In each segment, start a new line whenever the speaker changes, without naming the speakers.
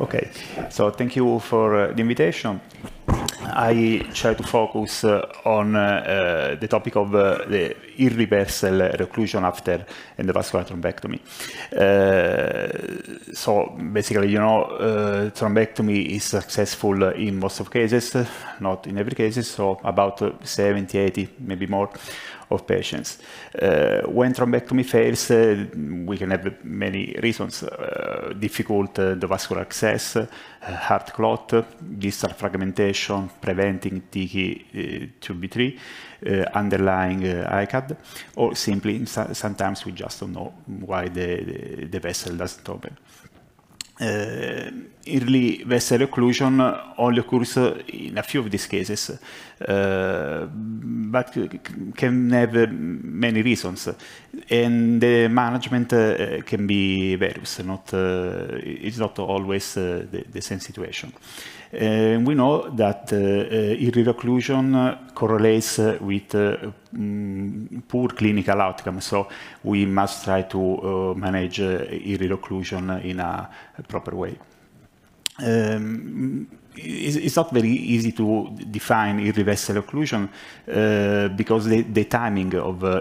Okay. So thank you for uh, the invitation. I try to focus uh, on uh, uh the topic of uh, the irreversible reclusion after endovascular thrombectomy. Uh, so basically, you know, thrombectomy is successful in most of cases, not in every case, so about 70, 80, maybe more of patients. Uh, when thrombectomy fails, uh, we can have many reasons, uh, difficult the vascular access, heart clot, distal fragmentation, preventing TK 2B3, underlying ICAD, or simply sometimes we just don't know why the, the, the vessel doesn't open early vessel occlusion only occurs in a few of these cases, uh, but can have many reasons. And the management uh, can be various, not, uh, it's not always uh, the, the, same situation. we know that uh, uh, early occlusion correlates with mm, poor clinical outcome. So we must try to uh, manage early occlusion in a proper way um, ehm, it's, not very easy to define irreversible occlusion uh, eh, because the, the, timing of uh,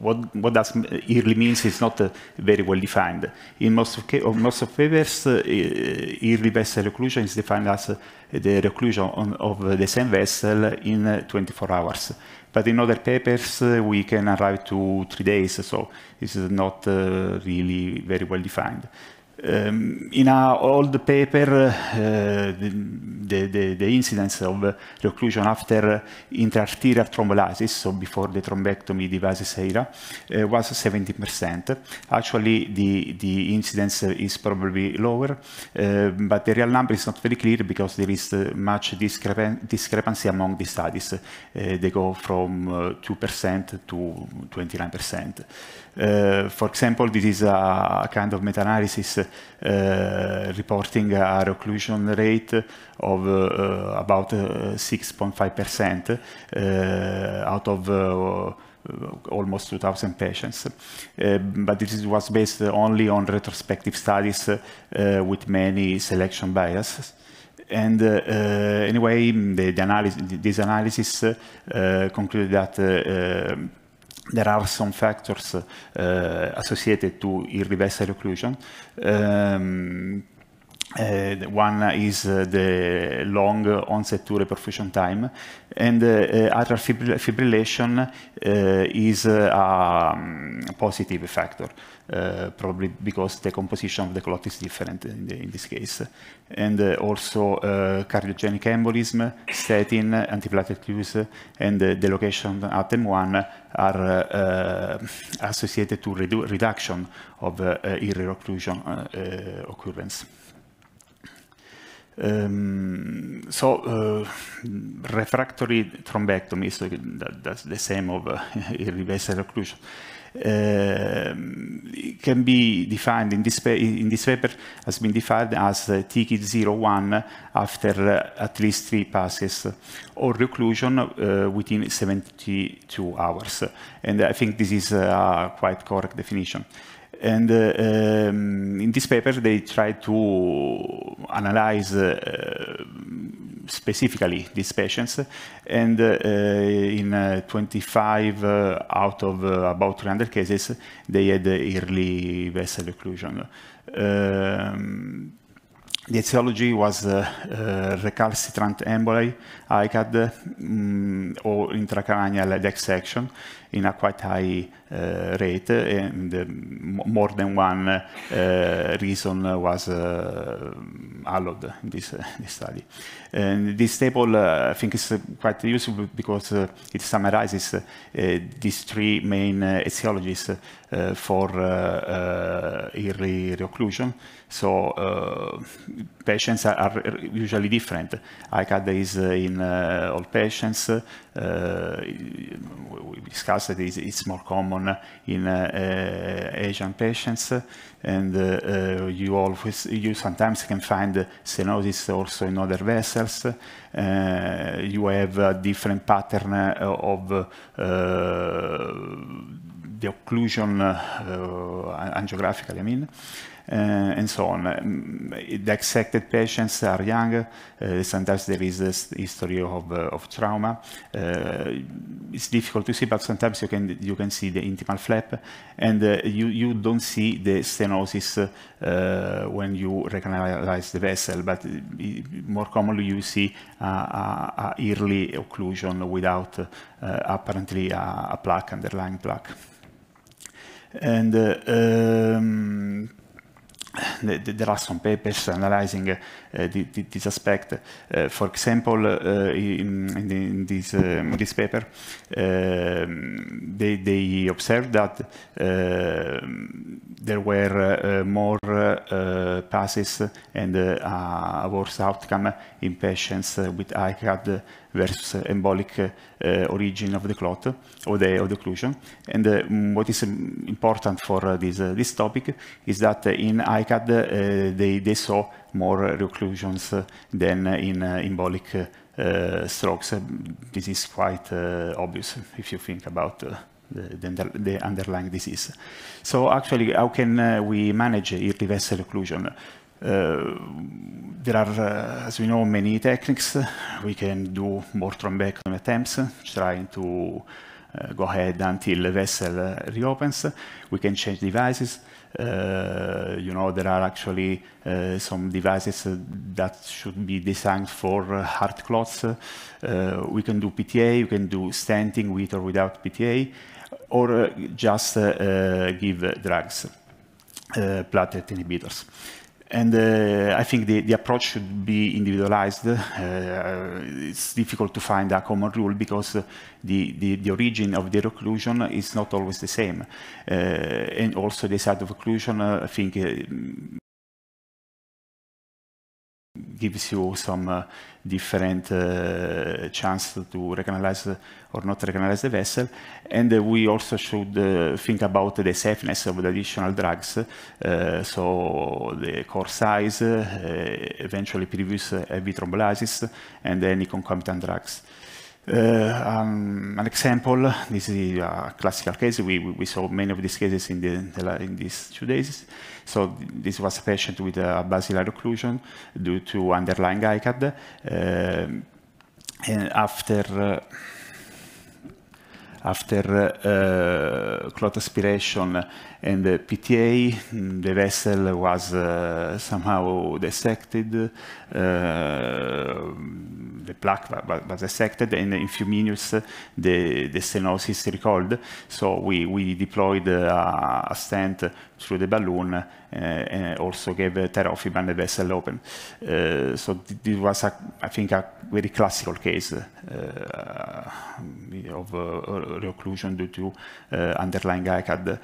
what, what does early means is not uh, very well defined. In most of, of most of papers, uh, occlusion is defined as uh, the occlusion on, of the same vessel in 24 hours. But in other papers, we can arrive to three days, so this is not really very well defined. Um, in our old paper, uh, the, the, the, incidence of reclusion after intraarterial thrombolysis, so before the thrombectomy device era, uh, eh, was 70%. Actually, the, the incidence is probably lower, uh, but the real number is not very clear because there is much discrepan discrepancy among the studies. they go from 2% to 29%. Eh, for example, this is a, kind of meta-analysis uh, reporting a occlusion rate of uh, about 6.5% out of almost 2,000 patients. but this was based only on retrospective studies with many selection biases and uh, anyway, the, the analysis, this analysis uh, concluded that uh, there are some factors uh, associated to irreversible occlusion. Um, Eh, one is eh, the long onset to reperfusion time, and eh, atrial fibrillation is a um, positive factor, probably because the composition of the clot is different in, the, in this case. And also cardiogenic embolism, statin, antiplatelet use, and the location at M1 are associated to redu reduction of uh, irreocclusion occurrence. Um, so uh, refractory thrombectomy is so that, that's the same of uh, eh, irreversible occlusion. Ehm, can be defined in this, in this, paper has been defined as uh, eh, TK01 after uh, at least three passes or reclusion within 72 hours. And I think this is a quite correct definition. And um, in this paper, they try to analyze uh, specifically these patients. And uh, in uh, 25 uh, out of uh, about 300 cases, they had early vessel occlusion. Um, the etiology was uh, recalcitrant emboli ICAD um, mm, or intracranial dissection in a quite high uh, rate, and uh, more than one uh, reason was allowed in this, this study. And this table, I think, is quite useful because it summarizes these three main etiologies for early reocclusion. So patients are, are, usually different. ICAD is in uh, all patients. Uh, we discussed that it's, more common in uh, Asian patients, and you always, you sometimes can find stenosis also in other vessels. you have a different pattern of the occlusion, angiographically, I mean and so on. The accepted patients are young. Eh, sometimes there is this history of, eh, of trauma. Eh, it's difficult to see, but sometimes you can you can see the intimal flap, and you you don't see the stenosis when you recanalyze the vessel. But more commonly, you see a, a, a early occlusion without apparently a, a plaque underlying plaque and uh, um there are some papers analyzing uh, Eh, this aspect. Eh, for example, eh, in, in, this, um, this paper, um, they, they observed that um, there were more passes and a worse outcome in patients with ICAD versus embolic origin of the clot or the, of the occlusion. And what is important for uh, this, uh, this topic is that in ICAD they, they saw more reclusions than in uh, embolic uh, strokes. This is quite uh, obvious if you think about the, the, underlying disease. So actually, how can we manage early vessel occlusion? Uh, there are, uh, as we know, many techniques. We can do more thrombectomy attempts, trying to uh, go ahead until the vessel reopens. We can change devices uh, you know, there are actually uh, some devices uh, that should be designed for heart uh, clots. Uh, we can do PTA, you can do stenting with or without PTA, or uh, just give drugs, platelet inhibitors. And uh, I think the, the, approach should be individualized. Uh, it's difficult to find a common rule because the, the, the, origin of the reclusion is not always the same. Uh, and also the side of occlusion, uh, I think uh, gives you some uh, different uh, chance to recognize or not recognize the vessel. And uh, we also should uh, think about the safeness of the additional drugs, uh, so the core size, uh, eventually previous heavy thrombolysis, and any concomitant drugs. Uh, um, an example, this is a classical case. We, we saw many of these cases in, the, in, these two days. So this was a patient with a basilar occlusion due to underlying ICAD. Uh, eh, and after uh, after eh, clot aspiration and the PTA, mm, the vessel was uh, somehow dissected, uh, the plaque was dissected, and in few minutes uh, the, the stenosis recalled. So we, we deployed uh, a stent through the balloon uh, and also gave uh, Terofiban the vessel open. Uh, so th this was, a, I think, a very classical case uh, of uh, due to underlying ICAD.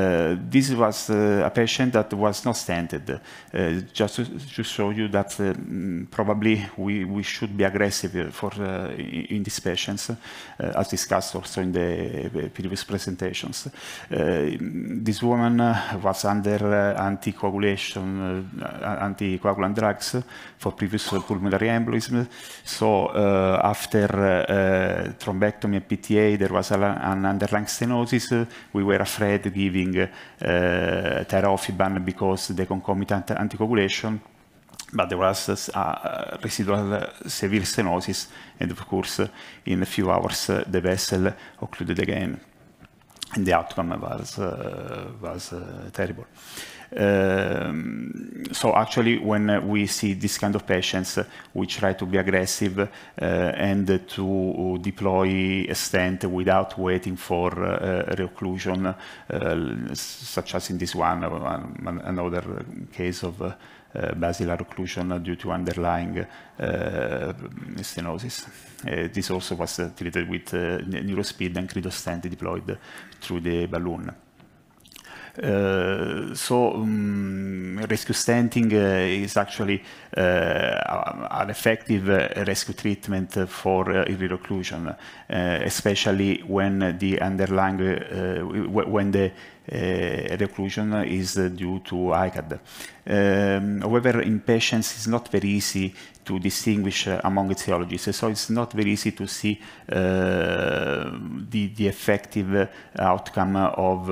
Uh, this was uh, a patient that was not stented. Uh, just to, to, show you that mm, probably we, we should be aggressive for in these patients, as discussed also in the previous presentations. this woman was under anticoagulation, anticoagulant drugs for previous pulmonary embolism. So after thrombectomy and PTA, there was an underlying stenosis. we were afraid giving using eh, Terafib ban because the concomitant anticoagulation, but there was a residual severe stenosis, and of course, in a few hours, the vessel occluded again, and the outcome was, eh, was eh, terrible. Um, so actually, when uh, we see this kind of patients, uh, we try to be aggressive uh, and to deploy a stent without waiting for reocclusion, such as in this one, another case of uh, basilar occlusion due to underlying uh, stenosis. Uh, this also was treated with neurospeed and stent deployed through the balloon. Uh, so um, rescue stenting uh, is actually uh, an effective uh, rescue treatment for uh, irreclusion, uh, especially when the underlying when the reclusion is due to ICAD. Um, however, in patients, it's not very easy to distinguish uh, among etiologies. So it's not very easy to see uh, the, the effective uh, outcome of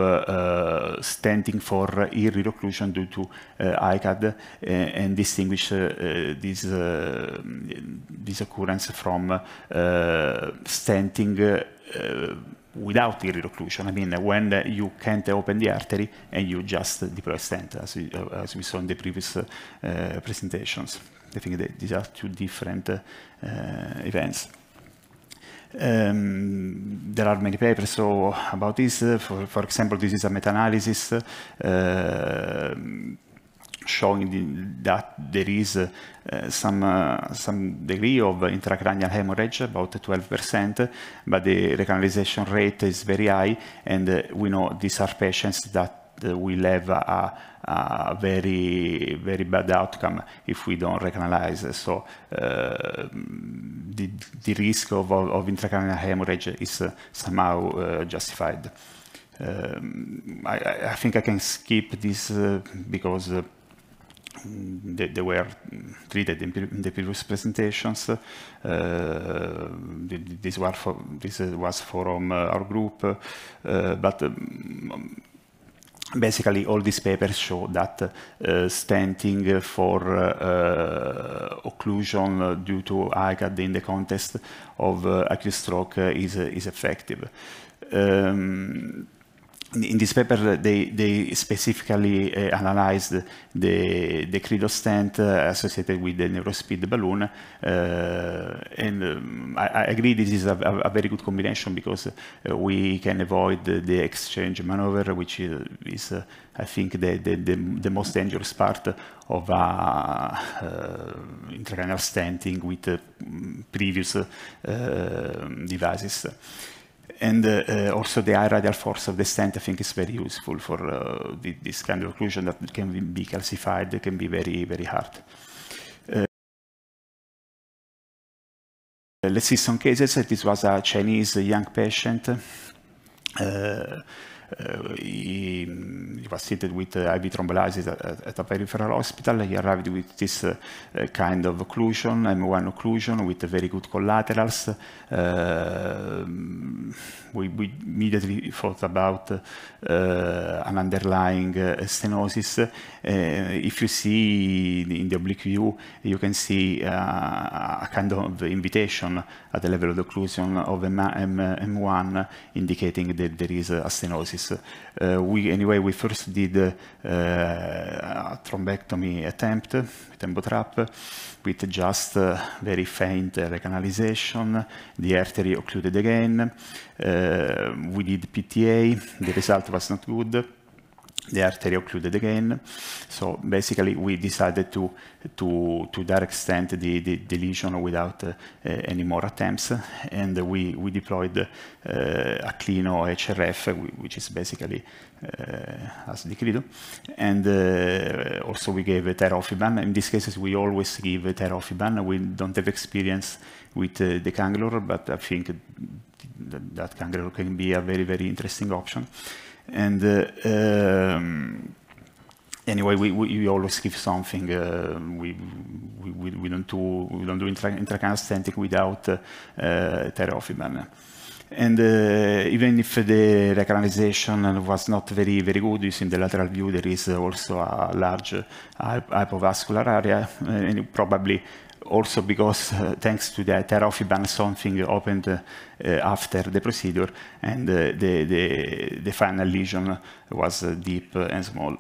stenting for occlusion due to ICAD and distinguish this, this occurrence from stenting without occlusion. I mean, when you can't open the artery and you just deploy stent, as we, uh, as we saw in the previous uh, presentations. I think that these are two different eh, events. Um, there are many papers so about this. for, for example, this is a meta-analysis eh, showing the, that there is uh, some uh, some degree of intracranial hemorrhage, about 12%, but the recanalization rate is very high, and uh, we know these are patients that will have a, a, very, very bad outcome if we don't recognize. So uh, the, the risk of, of, of intracranial hemorrhage is uh, somehow uh, justified. Um, I, I, think I can skip this because they, they, were treated in, the previous presentations. Uh, this, was for, this was from our group, uh, but um, basically all these papers show that uh, stenting for uh, uh occlusion due to ICAD in the context of uh, acute stroke is, uh, is effective. Um, in this paper, uh, they, they specifically uh, analyzed the, the credo stent uh, associated with the neurospeed balloon. Uh, and um, I, I, agree this is a, a, very good combination because uh, we can avoid the, the, exchange maneuver, which is, is uh, I think, the, the, the, most dangerous part of intracranial stenting with previous devices and uh, uh, also the high radial force of the stent, I think, is very useful for uh, this kind of occlusion that can be calcified, can be very, very hard. Uh, let's see some cases. This was a Chinese young patient. Uh, he, eh, he, was treated with eh, IV thrombolysis at, at, a peripheral hospital. He arrived with this eh, kind of occlusion, M1 occlusion, with very good collaterals. We, we, immediately thought about an underlying stenosis. if you see in the oblique view, you can see a kind of invitation at the level of the occlusion of M1 indicating that there is a stenosis practice. Uh, we anyway we first did uh, a thrombectomy attempt with embotrap with just uh, very faint recanalization, the artery occluded again. we did PTA, the result was not good. The artery occluded again. So basically, we decided to, to, to that extent the, the deletion without uh, any more attempts. And we, we deployed uh, clino HRF, which is basically uh, as Liquido. And uh, also we gave a Terofiban. In these cases, we always give a Terofiban. We don't have experience with uh, the Kanglor, but I think that, that can be a very, very interesting option. And uh, um, anyway, we, we, we, always give something. Uh, we, we, we, don't do we don't do intra stenting without uh, uh, terofibin. And uh, even if the lateralization was not very very good, you see in the lateral view there is also a large hypovascular area, uh, and probably also because uh, thanks to that, Terofibang something opened uh, after the procedure and uh, the, the, the, final lesion was uh, deep and small.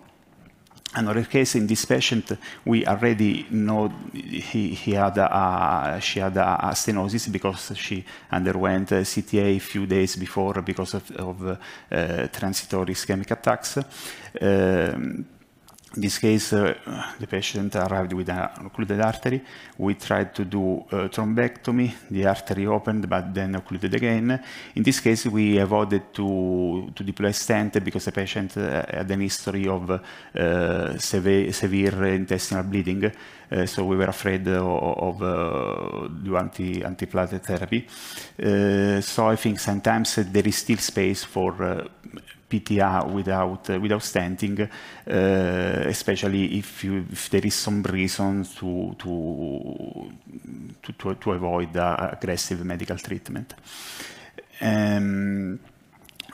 Another case in this patient, we already know he, he had a, she had a, a stenosis because she underwent a CTA a few days before because of, of uh, transitory ischemic attacks. Um, in this case, uh, the patient arrived with an occluded artery. We tried to do thrombectomy. The artery opened, but then occluded again. In this case, we avoided to, to deploy stent because the patient uh, had a history of uh, severe, severe, intestinal bleeding. Uh, so we were afraid of, of anti, antiplatelet therapy. so I think sometimes there is still space for PTR without uh, without stenting, uh, especially if, you, if there is some reason to to to, to avoid uh, aggressive medical treatment. Um,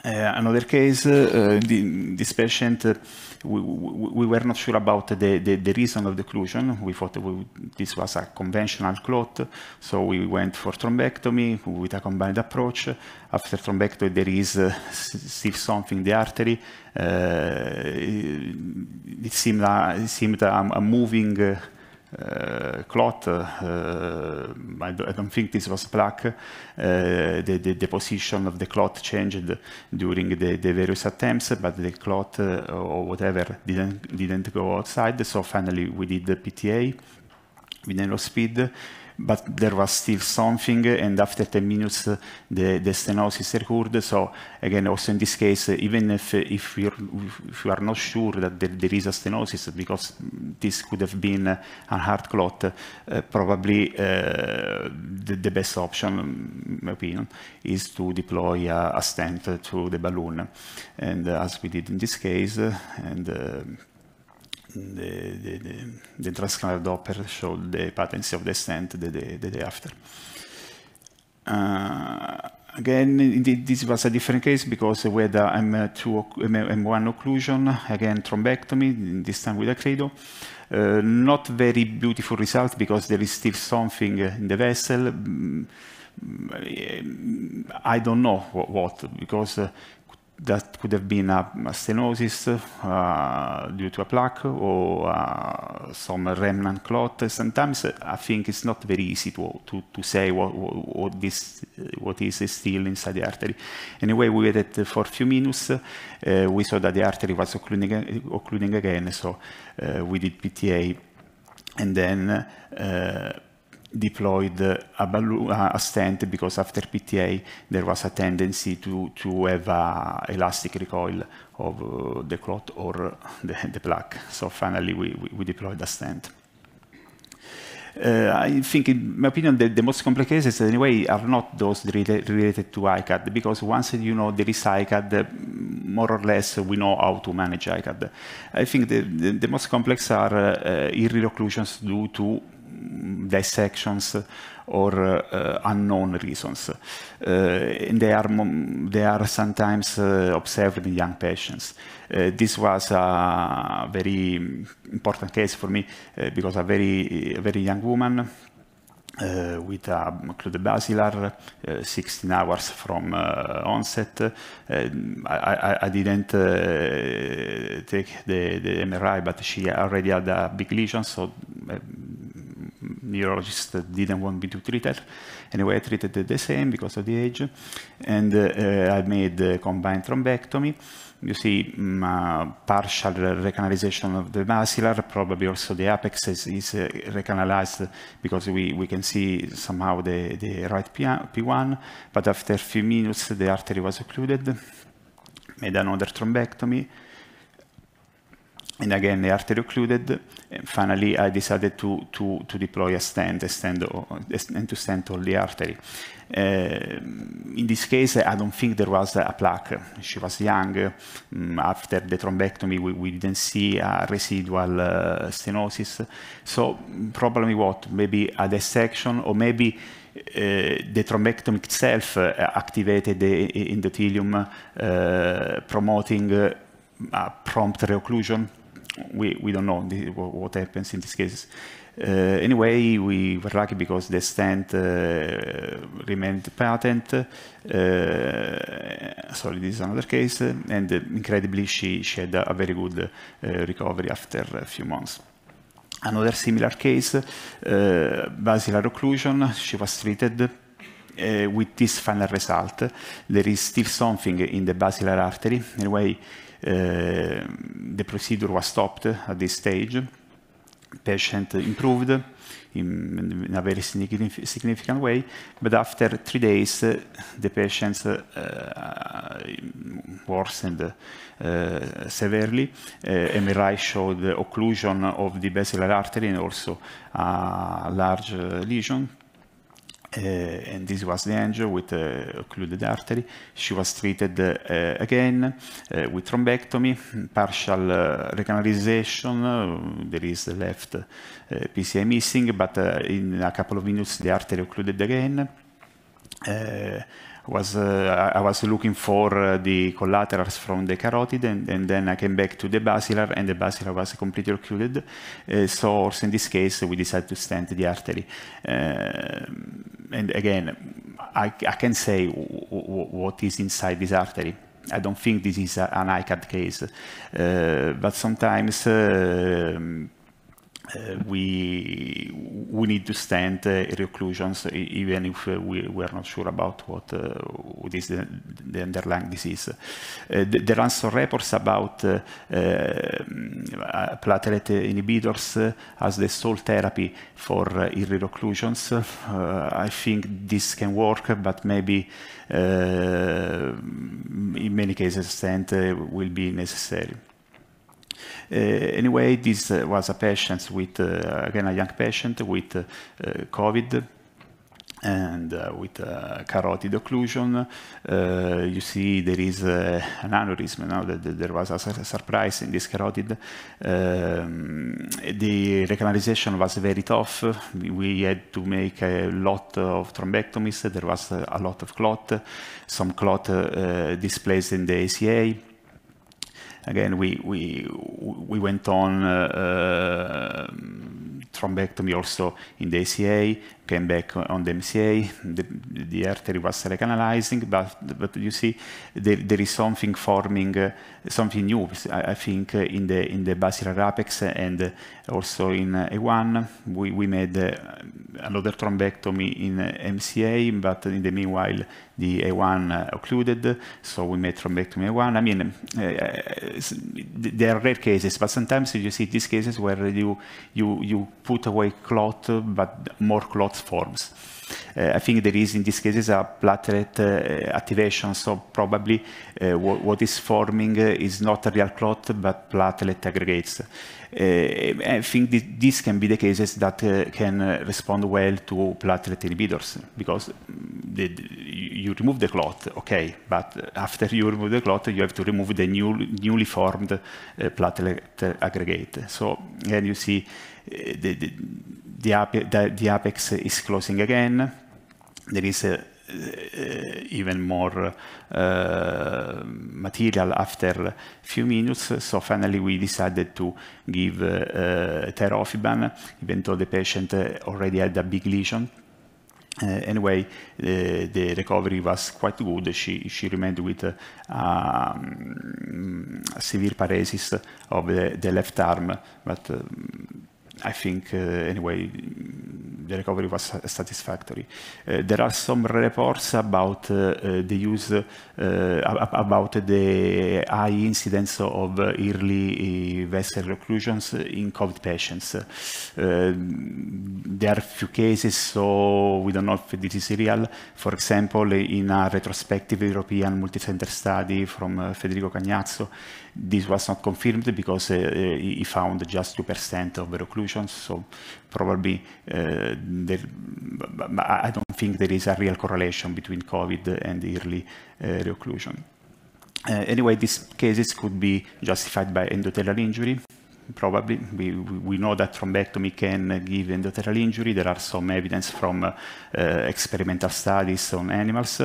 uh, another case, the, uh, uh, this patient we, we, we, were not sure about the, the, the reason of the occlusion. We thought we, this was a conventional clot, so we went for thrombectomy with a combined approach. After thrombectomy, there is uh, still something in the artery. Uh, it seemed, that uh, it seemed a, a moving uh, uh, Uh, I, do, not think this was plaque. Uh, the, the, the, position of the clot changed during the, the various attempts, but the clot eh, or whatever didn't, didn't go outside. So finally, we did the PTA with Aerospeed. speed but there was still something, and after 10 minutes, uh, the, the stenosis occurred. So again, also in this case, uh, even if, uh, if, we are, if are not sure that there, there is a stenosis, because this could have been a heart clot, uh, probably uh, the, the, best option, in my opinion, is to deploy a, a stent to the balloon. And uh, as we did in this case, and the, the, the, the transcriber Doppler showed the patency of the stent the day, the day after. Uh, again, indeed, this was a different case because we had a M2, M1 occlusion, again, thrombectomy, this time with a credo. Uh, not very beautiful result because there is still something in the vessel. Mm, mm, I don't know what, what because uh, that could have been a, stenosis uh, due to a plaque or uh, some remnant clot. Sometimes uh, I think it's not very easy to, to, to say what, what, this, uh, what is still inside the artery. Anyway, we waited for a few minutes. Uh, we saw that the artery was occluding, occluding again, so uh, we did PTA. And then deployed a, balloon, a stent because after PTA there was a tendency to, to have a elastic recoil of uh, the clot or the, the plaque. So finally we, we deployed a stent. Uh, I think, in my opinion, the, the most complicated cases, anyway, are not those related, related to ICAD, because once you know there is ICAD, more or less we know how to manage ICAD. I think the, the, the most complex are uh, due to dissections or uh, unknown reasons. Uh, and they are, they are sometimes uh, observed in young patients. Uh, this was a very important case for me because a very, a very young woman uh, with a clodebasilar, uh, 16 hours from uh, onset. Uh, I, I, didn't take the, the, MRI, but she already had a big lesion, so neurologists that didn't want me to treat it. Anyway, I treated the same because of the age, and uh, I made the combined thrombectomy. You see um, partial recanalization of the basilar, probably also the apex is, is uh, recanalized because we, we can see somehow the, the right P1, but after a few minutes the artery was occluded, made another thrombectomy, and again, the artery occluded. And eh, finally, I decided to, to, to deploy a stent a a to stent all the artery. Uh, in this case, I don't think there was a plaque. She was young. Um, after the thrombectomy, we, we didn't see a residual uh, stenosis. So mm, probably what? Maybe a dissection or maybe uh, the thrombectomy itself activated the endothelium, promoting prompt reocclusion we, we don't know what happens in these cases. Uh, anyway, we were lucky because the stent uh, remained patent. Uh, sorry, this is another case. Uh, and uh, incredibly, she, she had a, very good uh, recovery after a few months. Another similar case, basilar occlusion, she was treated with this final result. There is still something in the basilar artery. Anyway, Eh, the procedure was stopped at this stage. Patient improved in, in a very significant way, but after three days, the patient's eh, worsened uh, severely. Uh, MRI showed the occlusion of the basilar artery and also a large uh, lesion, Eh, and this was the angel with eh, occluded artery. She was treated eh, again with thrombectomy, partial recanalization. there is the left PCI missing, but in a couple of minutes the artery occluded again. Was, uh, I was looking for uh, the collaterals from the carotid, and, and, then I came back to the basilar, and the basilar was completely occluded. Uh, so, also in this case, we decided to stent the artery and again, I, I can say what is inside this artery. I don't think this is a, an ICAD case, uh, but sometimes uh, uh, we we need to stand uh, reclusions even if uh, we, we are not sure about what, uh, what is the, the underlying disease. Uh, the, there are some reports about uh, platelet inhibitors as the sole therapy for irreclusions. I think this can work, but maybe in many cases stent will be necessary. Uh, anyway, this uh, was a patient with, uh, again, a young patient with COVID and uh, with uh, carotid occlusion, uh, you see there is an aneurysm. Now that there was a surprise in this carotid. Um, the recanalization was very tough. We had to make a lot of thrombectomies. There was a lot of clot, some clot displaced in the ACA. Again, we, we, we went on uh, uh, thrombectomy also in the ACA, came back on the MCA, the, the artery was recanalizing, but, but you see, there, there is something forming, uh, something new, I, I think, uh, in, the, in the basilar apex and uh, also in uh, A1. We, we made uh, another thrombectomy in uh, MCA, but in the meanwhile, the A1 occluded, so we made thrombectomy A1. I mean, there are rare cases, but sometimes you see these cases where you, you, you put away clot, but more clot forms. Uh, eh, I think there is in these cases a platelet uh, activation, so probably uh, what is forming eh, is not a real clot but platelet aggregates. I think th this can be the cases that can respond well to platelet inhibitors because mm, the, you remove the clot, okay, but after you remove the clot, you have to remove the new, newly formed platelet aggregate. So, and you see the, the the, the apex is closing again. There is a, uh, uh, even more uh, material after a few minutes. So finally, we decided to give uh, uh terofiban, even though the patient uh, already had a big lesion. anyway, the recovery was quite good. She, she remained with um, severe paresis of the, the left arm, but um, I think, uh, anyway, the recovery was satisfactory. Uh, there are some reports about uh, uh the use, uh, about the high incidence of early uh, vessel occlusions in COVID patients. there are few cases, so we don't know if this is real. For example, in a retrospective European multicenter study from Federico Cagnazzo, this was not confirmed because uh, uh, he found just 2% of occlusions, so probably uh, there, I don't think there is a real correlation between COVID and early reocclusion. anyway, these cases could be justified by endothelial injury probably. We, we know that thrombectomy can give endothelial injury. There are some evidence from uh, experimental studies on animals.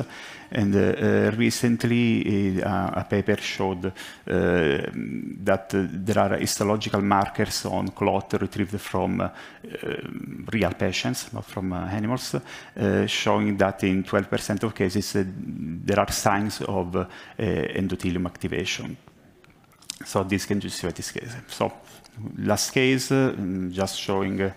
And uh, recently, uh, a paper showed that there are histological markers on clot retrieved from real patients, not from animals, showing that in 12% of cases, there are signs of endothelium activation. So this can justify this case. So last case, uh, just showing uh,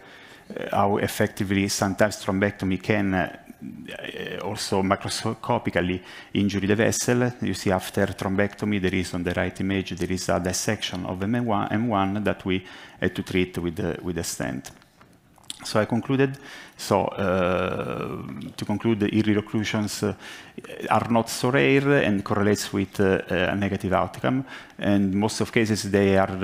how effectively sometimes thrombectomy can uh, uh, also macroscopically injure the vessel. You see after thrombectomy, there is on the right image, there is a dissection of M1, M1 that we had to treat with, uh, with a stent. So I concluded so uh, to conclude, the early occlusions uh, are not so rare and correlates with uh, a negative outcome. And most of cases, they are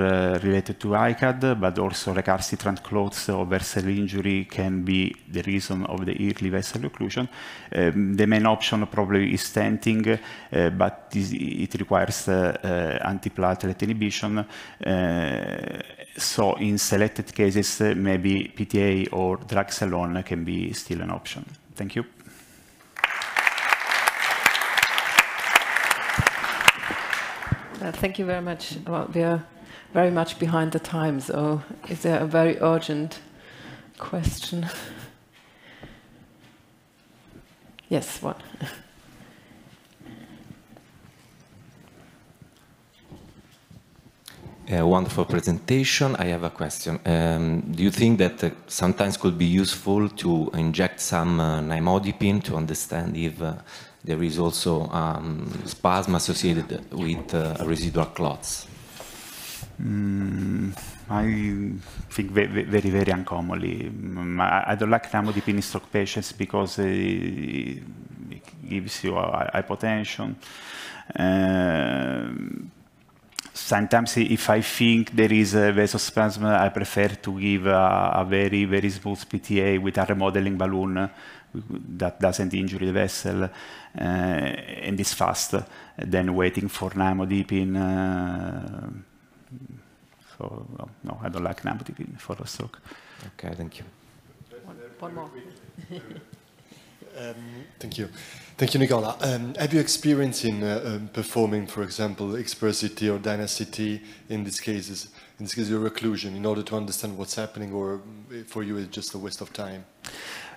related to ICAD, but also recalcitrant clots or vessel injury can be the reason of the early vessel occlusion. Um, the main option probably is stenting, but it requires antiplatelet inhibition. so in selected cases, maybe PTA or drugs alone can be still an option. Thank you. Uh, thank you very much. Well, we are very much behind the time, so is there a very urgent question? yes, one. wonderful presentation. I have a question. Um, do you think that uh, sometimes could be useful to inject some uh, nimodipine to understand if uh, there is also um, spasm associated with uh, residual clots? Mm, I think very, very, uncommonly. Mm, I don't like nimodipine in stroke patients because uh, it gives you uh, hypotension. Um, sometimes if I think there is a vasospasm, I prefer to give a, a very, very smooth PTA with a remodeling balloon that doesn't injure the vessel uh, and is fast than waiting for namodipine. Uh, so, well, no, I don't like namodipine for a stroke. Okay, thank you. One, one more. Um, Thank you. Thank you, Nicola. Um, have you experience in uh, um, performing, for example, expressity or dynasty in these cases, in this case, your reclusion, in order to understand what's happening, or mm, for you, it's just a waste of time?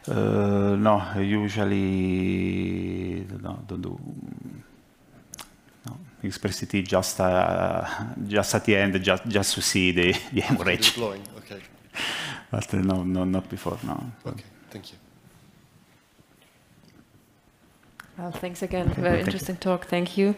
Uh, no, usually no, don't do. No, expressity just uh, just at the end, just just to see the the hemorrhage. Deploying, okay. but uh, no, no, not before. No. Okay, thank you. Well, thanks again. Very interesting talk. Thank you.